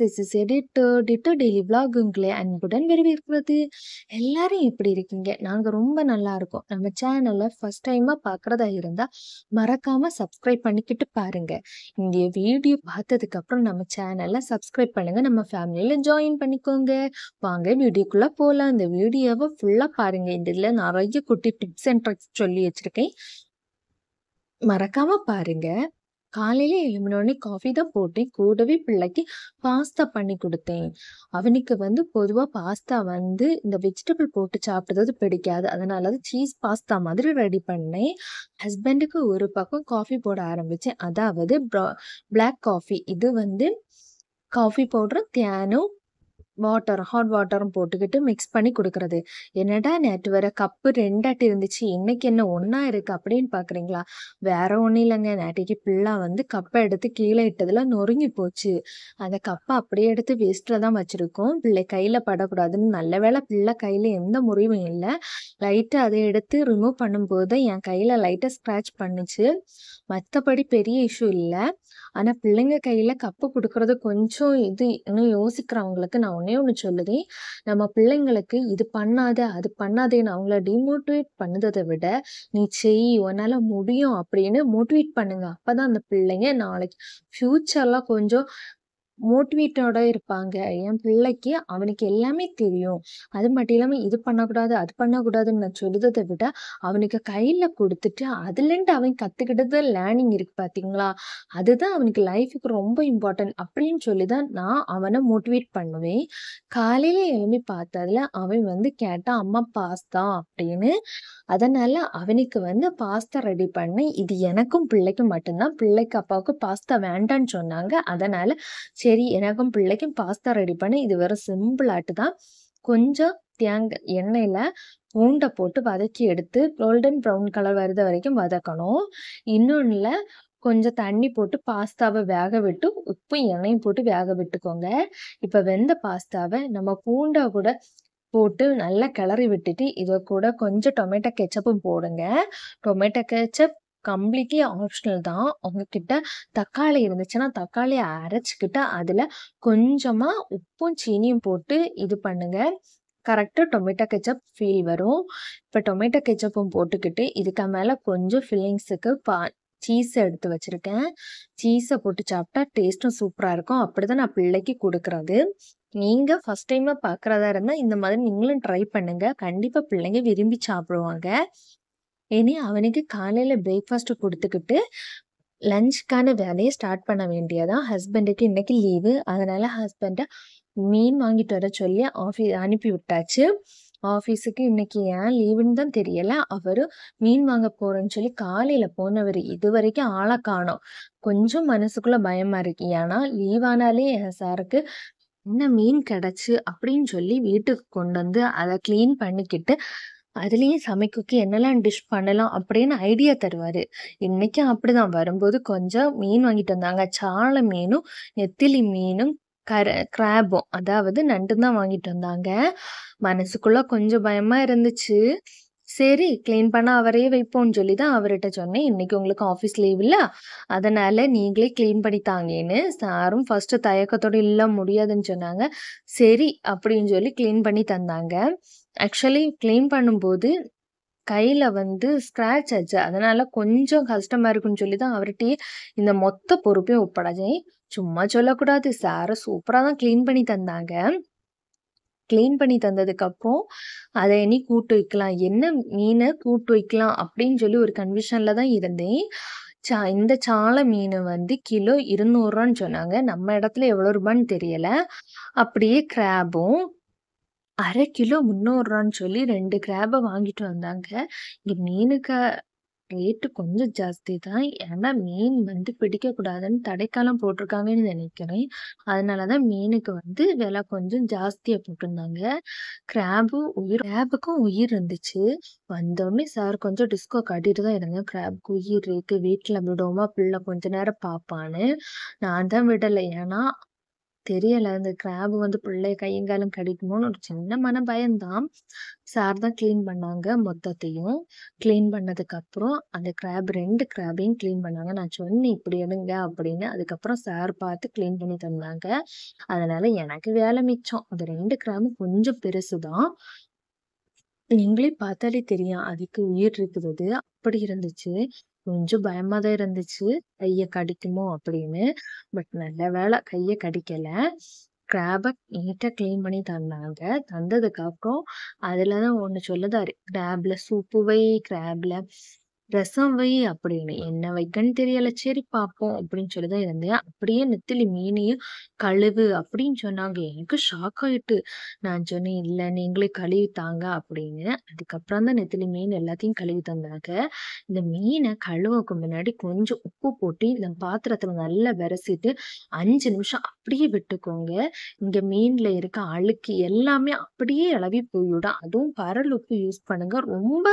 this is editor டிட்டர் daily விலாகுங்களே அன்புடன் வரவேற்கிறது எல்லாரும் எப்படி இருக்கீங்க நாங்கள் ரொம்ப நல்லா இருக்கோம் நம்ம சேனலை ஃபஸ்ட் டைமாக பார்க்குறதா இருந்தால் மறக்காமல் சப்ஸ்கிரைப் பண்ணிக்கிட்டு பாருங்கள் இந்த வீடியோ பார்த்ததுக்கப்புறம் நம்ம சேனலை சப்ஸ்கிரைப் பண்ணுங்கள் நம்ம ஃபேமிலியில் ஜாயின் பண்ணிக்கோங்க வாங்க வீடியோக்குள்ளே போகலாம் இந்த வீடியோவை ஃபுல்லாக பாருங்கள் இந்த இதில் நிறைய குட்டி டிப்ஸ் அண்ட் ட்ரிக்ஸ் சொல்லி வச்சுருக்கேன் மறக்காமல் பாருங்கள் காலையில எழும்பினோடனே காஃபி தான் போட்டேன் கூடவே பிள்ளைக்கு பாஸ்தா பண்ணி கொடுத்தேன் அவனுக்கு வந்து பொதுவாக பாஸ்தா வந்து இந்த வெஜிடபிள் போட்டு சாப்பிட்டது பிடிக்காது அதனால தான் சீஸ் பாஸ்தா மாதிரி ரெடி பண்ணேன் ஹஸ்பண்டுக்கு ஒரு பக்கம் காஃபி போட ஆரம்பித்தேன் அதாவது பிளாக் காஃபி இது வந்து காஃபி பவுடரும் தேனும் வாட்டர் ஹாட் வாட்டரும் போட்டுக்கிட்டு மிக்ஸ் பண்ணி கொடுக்குறது என்னடா நேற்று வர கப்பு ரெண்டாட்டி இருந்துச்சு இன்னைக்கு என்ன ஒன்றா இருக்குது அப்படின்னு பார்க்குறீங்களா வேற ஒன்றும் இல்லைங்க நேற்றுக்கு பிள்ளை வந்து கப்பை எடுத்து கீழே இட்டதில் நொறுங்கி போச்சு அந்த கப்பை அப்படியே எடுத்து வேஸ்ட்டில் தான் வச்சுருக்கோம் பிள்ளை கையில் படக்கூடாதுன்னு நல்ல வேலை பிள்ளை கையில் எந்த முறிவும் இல்லை லைட்டை அதை எடுத்து ரிமூவ் பண்ணும்போது என் கையில் லைட்டை ஸ்க்ராட்ச் பண்ணுச்சு மற்றபடி பெரிய இஷ்யூ இல்லை ஆனால் பிள்ளைங்க கையில் கப்பு கொடுக்கறது கொஞ்சம் இது இன்னும் யோசிக்கிறவங்களுக்கு நான் ஒன்றே ஒன்று சொல்லுதேன் நம்ம பிள்ளைங்களுக்கு இது பண்ணாத அது பண்ணாதேன்னு அவங்கள டிமோட்டிவேட் பண்ணதை விட நீ செய் உன்னால் முடியும் அப்படின்னு மோட்டிவேட் பண்ணுங்க அப்போ தான் அந்த பிள்ளைங்க நாளைக்கு ஃப்யூச்சர்லாம் கொஞ்சம் மோட்டிவேட்டோட இருப்பாங்க என் பிள்ளைக்கு அவனுக்கு எல்லாமே தெரியும் அது மட்டும் இல்லாமல் இது பண்ணக்கூடாது அது பண்ணக்கூடாதுன்னு நான் சொல்லுறதை விட அவனுக்கு கையில் கொடுத்துட்டு அதுலேருந்து அவன் கற்றுக்கிட்டது லேர்னிங் இருக்குது பார்த்தீங்களா அதுதான் அவனுக்கு லைஃபுக்கு ரொம்ப இம்பார்ட்டன்ட் அப்படின்னு சொல்லி தான் நான் அவனை மோட்டிவேட் பண்ணுவேன் காலையில் எழுதி பார்த்ததில் அவன் வந்து கேட்டான் அம்மா பாஸ்தா அப்படின்னு அதனால் அவனுக்கு வந்து பாஸ்தா ரெடி பண்ணேன் இது எனக்கும் பிள்ளைக்கும் மட்டும்தான் பிள்ளைக்கு அப்பாவுக்கு பாஸ்தா வேண்டான்னு சொன்னாங்க அதனால் சரி எனக்கும் பிள்ளைக்கும் பாஸ்தா ரெடி பண்ணு இது வெறும் சிம்பிளாட்டு தான் கொஞ்சம் தேங்க எண்ணெயில் பூண்டை போட்டு வதக்கி எடுத்து கோல்டன் ப்ரௌன் கலர் வருது வரைக்கும் வதக்கணும் இன்னொன்றில் கொஞ்சம் தண்ணி போட்டு பாஸ்தாவை வேக விட்டு உப்பும் எண்ணெயும் போட்டு வேக விட்டுக்கோங்க இப்போ வெந்த பாஸ்தாவை நம்ம பூண்டை கூட போட்டு நல்லா கிளறி விட்டுட்டு இதை கூட கொஞ்சம் டொமேட்டோ கெச்சப்பும் போடுங்க டொமேட்டோ கெச்சப் கம்ப்ளீட்லி ஆப்ஷனல் தான் உங்ககிட்ட தக்காளி இருந்துச்சுன்னா தக்காளியை அரைச்சிக்கிட்டு அதில் கொஞ்சமாக உப்பும் சீனியும் போட்டு இது பண்ணுங்கள் கரெக்டாக டொமேட்டோ கெச்சப் ஃபீல் வரும் இப்போ டொமேட்டோ கெச்சப்பும் போட்டுக்கிட்டு இதுக்கு மேலே கொஞ்சம் ஃபில்லிங்ஸுக்கு பா சீஸை எடுத்து வச்சுருக்கேன் சீஸை போட்டு சாப்பிட்டா டேஸ்ட்டும் சூப்பராக இருக்கும் அப்படி தான் நான் பிள்ளைக்கு கொடுக்குறது நீங்கள் ஃபஸ்ட் டைமாக பார்க்குறதா இருந்தால் இந்த மாதிரி நீங்களும் ட்ரை பண்ணுங்கள் கண்டிப்பாக பிள்ளைங்க விரும்பி சாப்பிடுவாங்க இனி அவனுக்கு காலையில் பிரேக்ஃபாஸ்ட்டு கொடுத்துக்கிட்டு லஞ்சுக்கான வேலையை ஸ்டார்ட் பண்ண வேண்டியதான் ஹஸ்பண்டுக்கு இன்னைக்கு லீவு அதனால் ஹஸ்பண்டை மீன் வாங்கிட்டு வர சொல்லி ஆஃபீஸ் அனுப்பி விட்டாச்சு ஆஃபீஸுக்கு இன்னைக்கு ஏன் லீவுன்னு தான் தெரியலை அவர் மீன் வாங்க போகிறேன்னு சொல்லி காலையில் போனவர் இது வரைக்கும் ஆளை காணும் கொஞ்சம் மனசுக்குள்ளே பயமாக இருக்கு ஏன்னா லீவானாலே என் சாருக்கு என்ன மீன் கிடச்சி அப்படின்னு சொல்லி வீட்டுக்கு கொண்டு வந்து அதை க்ளீன் பண்ணிக்கிட்டு அதுலேயும் சமைக்குக்கு என்னெல்லாம் டிஷ் பண்ணலாம் அப்படின்னு ஐடியா தருவார் இன்றைக்கும் அப்படி தான் வரும்போது கொஞ்சம் மீன் வாங்கிட்டு வந்தாங்க சாலை மீனும் நெத்திலி மீனும் கர கிராபும் அதாவது நண்டு தான் வாங்கிட்டு வந்தாங்க மனசுக்குள்ளே கொஞ்சம் பயமாக இருந்துச்சு சரி க்ளீன் பண்ண அவரே வைப்போம்னு சொல்லி தான் அவர்கிட்ட சொன்னேன் இன்றைக்கி உங்களுக்கு ஆஃபீஸ் லீவ் இல்லை அதனால் நீங்களே க்ளீன் பண்ணி தாங்கன்னு சாரும் ஃபஸ்ட்டு தயக்கத்தோடு இல்லை முடியாதுன்னு சொன்னாங்க சரி அப்படின்னு சொல்லி க்ளீன் பண்ணி தந்தாங்க ஆக்சுவலி க்ளீன் பண்ணும்போது கையில் வந்து ஸ்க்ராட்ச் ஆச்சு அதனால் கொஞ்சம் கஷ்டமாக இருக்குன்னு சொல்லி தான் அவர்கிட்டயே இந்த மொத்த பொறுப்பையும் ஒப்படாச்சே சும்மா சொல்லக்கூடாது சாரை சூப்பராக தான் க்ளீன் பண்ணி தந்தாங்க க்ளீன் பண்ணி தந்ததுக்கப்புறம் அதை இனி கூட்டு வைக்கலாம் என்ன மீனை கூட்டு வைக்கலாம் அப்படின்னு சொல்லி ஒரு கன்விஷனில் தான் இருந்தேன் சா இந்த சாலை மீன் வந்து கிலோ இருநூறுவான்னு சொன்னாங்க நம்ம இடத்துல எவ்வளோ ரூபான்னு தெரியலை அப்படியே கிராபும் அரை கிலோ முந்நூறுரூவான்னு சொல்லி ரெண்டு கிராபை வாங்கிட்டு வந்தாங்க இங்கே மீனுக்கு ரேட்டு கொஞ்சம் ஜாஸ்தி தான் ஏன்னா மீன் வந்து பிடிக்கக்கூடாதுன்னு தடைக்காலம் போட்டிருக்காங்கன்னு நினைக்கிறேன் அதனால தான் மீனுக்கு வந்து விலை கொஞ்சம் ஜாஸ்தியாக போட்டிருந்தாங்க கிராபும் உயிர் கிராபுக்கும் உயிர் இருந்துச்சு வந்தோடனே சார் கொஞ்சம் டிஸ்கோ காட்டிட்டு தான் இருந்தேன் கிராபுக்கு உயிர் இருக்குது வீட்டில் விடுவோமா பிள்ளை கொஞ்ச நேரம் பார்ப்பான்னு நான் தான் விடலை ஏன்னா தெரியல அந்த கிராப் வந்து பிள்ளை கையங்காலம் கடிக்குமோன்னு ஒரு சின்ன மன பயம்தான் சார் தான் கிளீன் பண்ணாங்க மொத்தத்தையும் பண்ணதுக்கு பண்ணதுக்கப்புறம் அந்த கிராப் ரெண்டு கிராபையும் கிளீன் பண்ணாங்க நான் சொன்னேன் இப்படி எடுங்க அப்படின்னு அதுக்கப்புறம் சார் பார்த்து கிளீன் பண்ணி தந்தாங்க அதனால எனக்கு வேலை மிச்சம் அந்த ரெண்டு கிராபும் கொஞ்சம் பெருசு தான் நீங்களே பார்த்தாலே தெரியும் அதுக்கு உயிர் இருக்குது அப்படி இருந்துச்சு கொஞ்சம் பயமாக தான் இருந்துச்சு கையை கடிக்குமோ அப்படின்னு பட் நல்ல வேலை கையை கடிக்கலை கிராபை நீட்டாக க்ளீன் பண்ணி தந்தாங்க தந்ததுக்கப்புறம் அதில் தான் ஒன்று சொல்லுதாரு கிராபில் சூப்பு வை கிராபில் ரசம் வை அப்படின்னு என்ன வைக்கன்னு தெரியல சரி பார்ப்போம் அப்படின்னு சொல்லி தான் இருந்தேன் அப்படியே நெத்திலி மீனையும் கழுவு அப்படின்னு சொன்னாங்க எனக்கு ஷாக் ஆயிட்டு நான் சொன்னேன் இல்லை நீங்களே கழுவி தாங்க அப்படின்னு அதுக்கப்புறம் தான் நெத்திலி மீன் எல்லாத்தையும் கழுவி தந்தாங்க இந்த மீனை கழுவுக்கு முன்னாடி கொஞ்சம் உப்பு போட்டு இந்த பாத்திரத்துல நல்லா விரசிட்டு அஞ்சு நிமிஷம் அப்படியே விட்டுக்கோங்க இங்க மீன்ல இருக்க அழுக்கு எல்லாமே அப்படியே இளவி போயிடும் அதுவும் பரல் உப்பு யூஸ் பண்ணுங்க ரொம்ப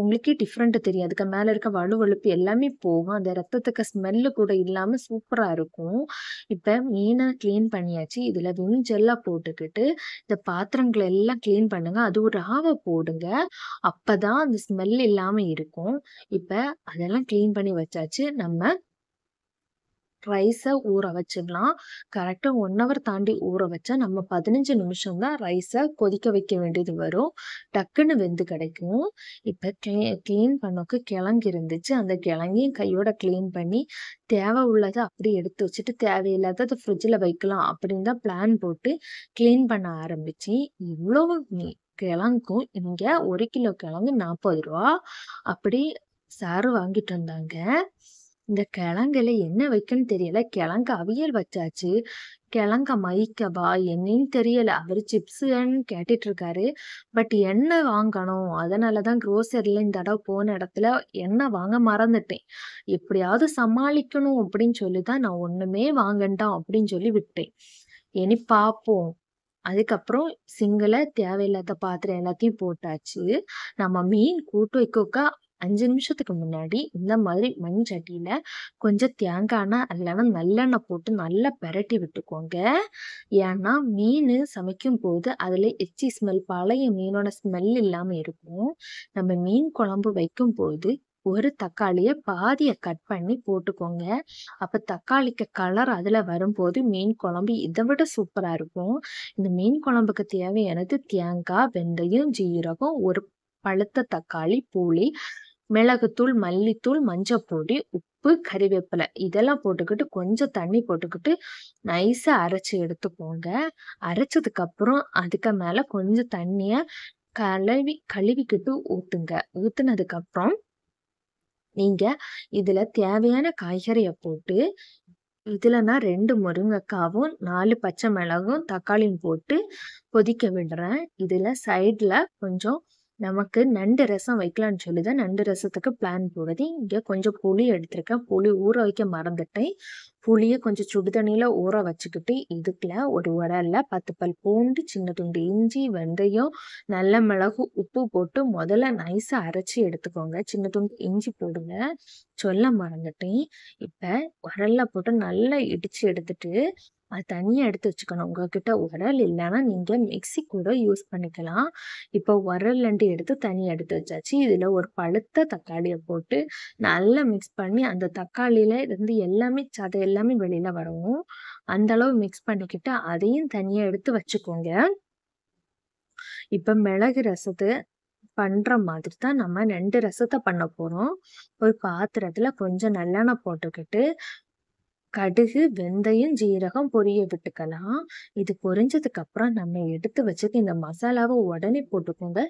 உங்களுக்கே டிஃப்ரெண்ட் தெரியாது அதுக்கு மேல இருக்க வலுவழுப்பு எல்லாமே போகும் அந்த ரத்தத்துக்கு ஸ்மெல்லு கூட இல்லாமல் சூப்பரா இருக்கும் இப்போ மீனை கிளீன் பண்ணியாச்சு இதுல வெறும் ஜெல்லா போட்டுக்கிட்டு இந்த பாத்திரங்களை எல்லாம் கிளீன் பண்ணுங்க அது ஒரு ஆவை போடுங்க அப்பதான் அந்த ஸ்மெல் இல்லாமல் இருக்கும் இப்போ அதெல்லாம் கிளீன் பண்ணி வச்சாச்சு நம்ம ரைஸை ஊற வச்சிடலாம் கரெக்டாக ஒன் ஹவர் தாண்டி ஊற வச்சா நம்ம பதினஞ்சு நிமிஷம் தான் ரைஸை கொதிக்க வைக்க வேண்டியது வரும் டக்குன்னு வெந்து கிடைக்கும் இப்போ க்ளீ க்ளீன் பண்ணக்கு கிழங்கு இருந்துச்சு அந்த கிழங்கையும் கையோட க்ளீன் பண்ணி தேவை உள்ளதை அப்படி எடுத்து வச்சுட்டு அதை ஃப்ரிட்ஜில் வைக்கலாம் அப்படின்னு தான் பிளான் போட்டு க்ளீன் பண்ண ஆரம்பிச்சு இவ்வளோ கிழங்கும் இங்கே ஒரு கிலோ கிழங்கு நாற்பது ரூபா அப்படி சாரு வாங்கிட்டு வந்தாங்க இந்த கிழங்குல என்ன வைக்கன்னு தெரியல கிழங்கு அவியல் வச்சாச்சு கிழங்க மைக்கவா என்னன்னு தெரியல அவர் சிப்ஸுன்னு கேட்டுட்டு இருக்காரு பட் எண்ணெய் வாங்கணும் அதனால தான் இந்த தடவை போன இடத்துல எண்ணெய் வாங்க மறந்துட்டேன் எப்படியாவது சமாளிக்கணும் அப்படின்னு சொல்லி தான் நான் ஒண்ணுமே வாங்கண்டாம் அப்படின்னு சொல்லி விட்டேன் இனி பார்ப்போம் அதுக்கப்புறம் சிங்கில் தேவையில்லாத பாத்திரம் எல்லாத்தையும் போட்டாச்சு நம்ம மீன் கூட்டு வைக்கோக்கா அஞ்சு நிமிஷத்துக்கு முன்னாடி இந்த மாதிரி மண் சட்டியில கொஞ்சம் தேங்காய்னா இல்லைன்னா நல்லெண்ணெய் போட்டு நல்லா பெரட்டி விட்டுக்கோங்க ஏன்னா மீன் சமைக்கும் போது அதுல எச்சி ஸ்மெல் பழைய மீனோட ஸ்மெல் இல்லாமல் இருக்கும் நம்ம மீன் குழம்பு வைக்கும் போது ஒரு தக்காளியை பாதியை கட் பண்ணி போட்டுக்கோங்க அப்போ தக்காளிக்கு கலர் அதுல வரும்போது மீன் குழம்பு இதை விட சூப்பராக இருக்கும் இந்த மீன் குழம்புக்கு தேவையானது தேங்காய் வெந்தயம் ஜீரகம் ஒரு பழுத்த தக்காளி புளி மிளகுத்தூள் மல்லித்தூள் மஞ்சப்பொடி உப்பு கறிவேப்பிலை இதெல்லாம் போட்டுக்கிட்டு கொஞ்சம் தண்ணி போட்டுக்கிட்டு நைஸாக அரைச்சி எடுத்துக்கோங்க அரைச்சதுக்கப்புறம் அதுக்கு மேலே கொஞ்சம் தண்ணியை கழுவி கழுவிக்கிட்டு ஊற்றுங்க அப்புறம் நீங்க இதுல தேவையான காய்கறியை போட்டு இதுலன்னா ரெண்டு முருங்கைக்காவும் நாலு பச்சை மிளகும் தக்காளியும் போட்டு கொதிக்க விடுறேன் இதில் சைட்ல கொஞ்சம் நமக்கு நண்டு ரசம் வைக்கலாம்னு சொல்லி தான் நண்டு ரசத்துக்கு பிளான் போடுது இங்கே கொஞ்சம் புளி எடுத்திருக்கேன் புளி ஊற வைக்க மறந்துட்டேன் புளியை கொஞ்சம் சுடுதண்ணியில் ஊற வச்சுக்கிட்டு இதுக்குள்ள ஒரு உரல்ல பத்து பல் பூண்டு சின்ன துண்டு இஞ்சி வெந்தயம் நல்ல மிளகு உப்பு போட்டு முதல்ல நைஸாக அரைச்சி எடுத்துக்கோங்க சின்ன துண்டு இஞ்சி போடுங்க சொல்ல மறந்துட்டேன் இப்போ உரல்ல போட்டு நல்லா இடித்து எடுத்துட்டு அது தனியாக எடுத்து வச்சுக்கணும் உங்ககிட்ட உரல் இல்லைன்னா நீங்கள் மிக்சி கூட யூஸ் பண்ணிக்கலாம் இப்போ உரல் நண்டு எடுத்து தனியாக எடுத்து வச்சாச்சு இதில் ஒரு பழுத்த தக்காளியை போட்டு நல்லா மிக்ஸ் பண்ணி அந்த தக்காளியில் இருந்து எல்லாமே சதை எல்லாமே வெளியில் வரும் அந்தளவு மிக்ஸ் பண்ணிக்கிட்டு அதையும் தனியாக எடுத்து வச்சுக்கோங்க இப்போ மிளகு ரசத்து பண்ணுற மாதிரி தான் நம்ம ரெண்டு ரசத்தை பண்ண போகிறோம் ஒரு பாத்திரத்தில் கொஞ்சம் நல்லெண்ணெய் போட்டுக்கிட்டு கடுகு வெந்தயம் ஜீரகம் பொரிய விட்டுக்கலாம் இது பொரிஞ்சதுக்கு அப்புறம் நம்ம எடுத்து வச்சுட்டு இந்த மசாலாவை உடனே போட்டுக்கோங்க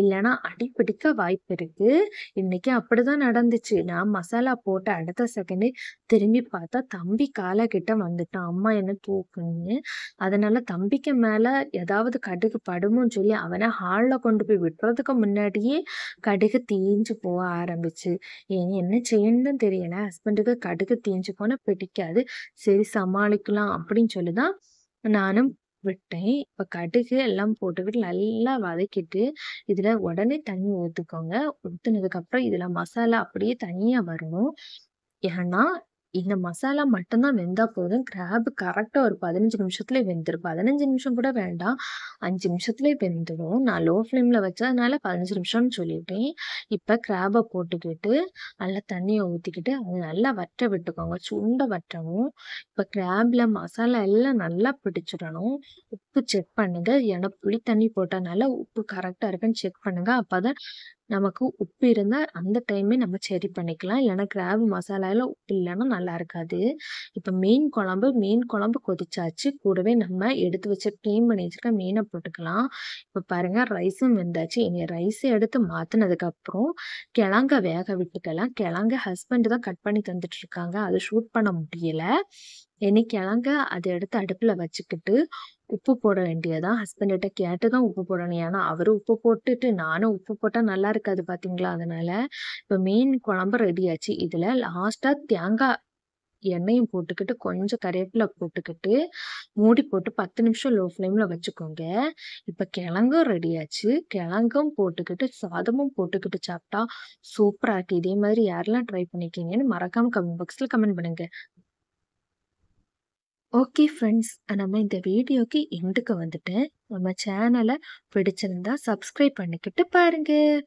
இல்லைன்னா அடிப்பிடிக்க வாய்ப்பு இருக்கு இன்னைக்கு அப்படிதான் நடந்துச்சு நான் மசாலா போட்ட அடுத்த செகண்டே திரும்பி பார்த்தா தம்பி காலக்கிட்ட வந்துட்டான் அம்மா என்ன தூக்குன்னு அதனால தம்பிக்கு மேல ஏதாவது கடுகு படுமோன்னு சொல்லி அவனை ஹாலில் கொண்டு போய் விட்டுறதுக்கு முன்னாடியே கடுகு தீஞ்சு போக ஆரம்பிச்சு என்ன செய்யணும்னு தெரியல ஹஸ்பண்டுக்கு கடுகு தீஞ்சு போனால் பிடிக்காது முடியாது சரி சமாளிக்கலாம் அப்படின்னு சொல்லிதான் நானும் விட்டேன் இப்போ கடுகு எல்லாம் போட்டுக்கிட்டு நல்லா வதக்கிட்டு இதில் உடனே தண்ணி ஊற்றுக்கோங்க ஊற்றுனதுக்கப்புறம் இதில் மசாலா அப்படியே தனியாக வரணும் ஏன்னா இந்த மசாலா மட்டும்தான் வெந்தால் போதும் கிராப் கரெக்டாக ஒரு பதினஞ்சு நிமிஷத்துலேயே வெந்துடும் பதினஞ்சு நிமிஷம் கூட வேண்டாம் அஞ்சு நிமிஷத்துலேயே வெந்துடும் நான் லோ ஃப்ளேமில் வச்சதுனால பதினஞ்சு நிமிஷம்னு சொல்லிவிட்டேன் இப்போ கிராபை போட்டுக்கிட்டு நல்லா தண்ணியை ஊற்றிக்கிட்டு அது நல்லா வற்ற விட்டுக்கோங்க சுண்டை வற்றவும் இப்போ கிராபில் மசாலா எல்லாம் நல்லா பிடிச்சிடணும் உப்பு செக் பண்ணுங்கள் ஏன்னா புளி தண்ணி போட்டதுனால உப்பு கரெக்டாக இருக்குன்னு செக் பண்ணுங்கள் அப்போ தான் நமக்கு உப்பு இருந்தால் அந்த டைமே நம்ம சரி பண்ணிக்கலாம் இல்லைனா கிராம்பு மசாலாவில் உப்பு இல்லைன்னா நல்லா இருக்காது இப்போ மீன் குழம்பு மீன் குழம்பு கொதிச்சாச்சு கூடவே நம்ம எடுத்து வச்சு க்ளீன் பண்ணி வச்சுருக்க மீனை போட்டுக்கலாம் இப்போ பாருங்கள் ரைஸும் வெந்தாச்சு இனி ரைஸை எடுத்து மாற்றினதுக்கப்புறம் கிழங்க வேக விட்டுக்கலாம் கிழங்கு ஹஸ்பண்ட் தான் கட் பண்ணி தந்துட்டுருக்காங்க அது ஷூட் பண்ண முடியலை என்னைக்காங்க அதை எடுத்து அடுப்பில் வச்சுக்கிட்டு உப்பு போட வேண்டியதான் ஹஸ்பண்ட்கிட்ட கேட்டு தான் உப்பு போடணும் ஏன்னா அவர் உப்பு போட்டுட்டு நானும் உப்பு போட்டால் நல்லா இருக்காது பார்த்தீங்களா அதனால இப்போ மீன் குழம்பு ரெடி ஆச்சு இதில் லாஸ்ட்டாக தேங்காய் எண்ணெயும் போட்டுக்கிட்டு கொஞ்சம் கருவேப்பிலை போட்டுக்கிட்டு மூடி போட்டு பத்து நிமிஷம் லோ ஃப்ளேமில் வச்சுக்கோங்க இப்போ கிழங்கும் ரெடியாச்சு கிழங்கும் போட்டுக்கிட்டு சாதமும் போட்டுக்கிட்டு சாப்பிட்டா சூப்பராக இருக்குது இதே மாதிரி யாரெல்லாம் ட்ரை பண்ணிக்கிங்கன்னு மறக்காமல் கமெண்ட் பாக்ஸில் கமெண்ட் பண்ணுங்கள் ஓகே ஃப்ரெண்ட்ஸ் நம்ம இந்த வீடியோக்கு எண்டுக்கு வந்துட்டு நம்ம சேனலை பிடிச்சிருந்தா சப்ஸ்கிரைப் பண்ணிக்கிட்டு பாருங்கள்